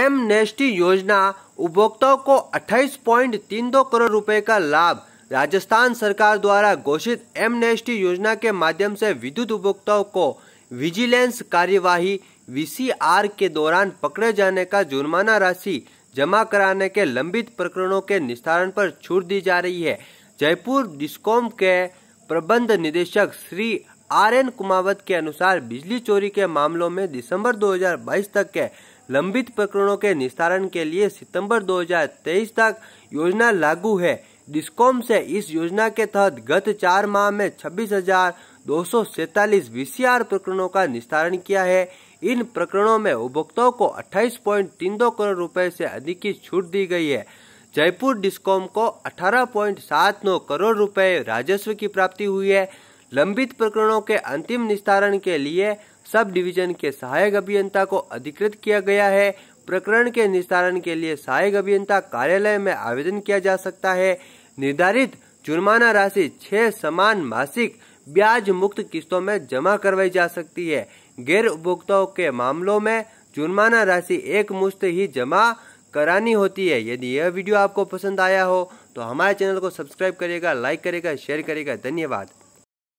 M नेस्टी योजना उपभोक्ताओं को 28.32 करोड़ रुपए का लाभ राजस्थान सरकार द्वारा घोषित एम नेस्टी योजना के माध्यम से विद्युत उपभोक्ताओं को विजिलेंस कार्यवाही वीसीआर के दौरान पकड़े जाने का जुर्माना राशि जमा कराने के लंबित प्रकरणों के निस्तारण पर छूट दी जा रही है जयपुर डिस्कॉम के प्रबंध निदेशक श्री आर एन कुमावत के अनुसार बिजली चोरी के मामलों में दिसंबर 2022 तक के लंबित प्रकरणों के निस्तारण के लिए सितंबर 2023 तक योजना लागू है डिस्कॉम से इस योजना के तहत गत चार माह में छब्बीस हजार दो सौ सैतालीस प्रकरणों का निस्तारण किया है इन प्रकरणों में उपभोक्ताओं को अट्ठाईस तीन दो करोड़ रुपए से अधिक की छूट दी गई है जयपुर डिस्कॉम को 18.79 करोड़ रुपए राजस्व की प्राप्ति हुई है लंबित प्रकरणों के अंतिम निस्तारण के लिए सब डिवीजन के सहायक अभियंता को अधिकृत किया गया है प्रकरण के निस्तारण के लिए सहायक अभियंता कार्यालय में आवेदन किया जा सकता है निर्धारित जुर्माना राशि छह समान मासिक ब्याज मुक्त किस्तों में जमा करवाई जा सकती है गैर उपभोक्ताओं के मामलों में जुर्माना राशि एक मुश्त ही जमा करानी होती है यदि यह वीडियो आपको पसंद आया हो तो हमारे चैनल को सब्सक्राइब करेगा लाइक करेगा शेयर करेगा धन्यवाद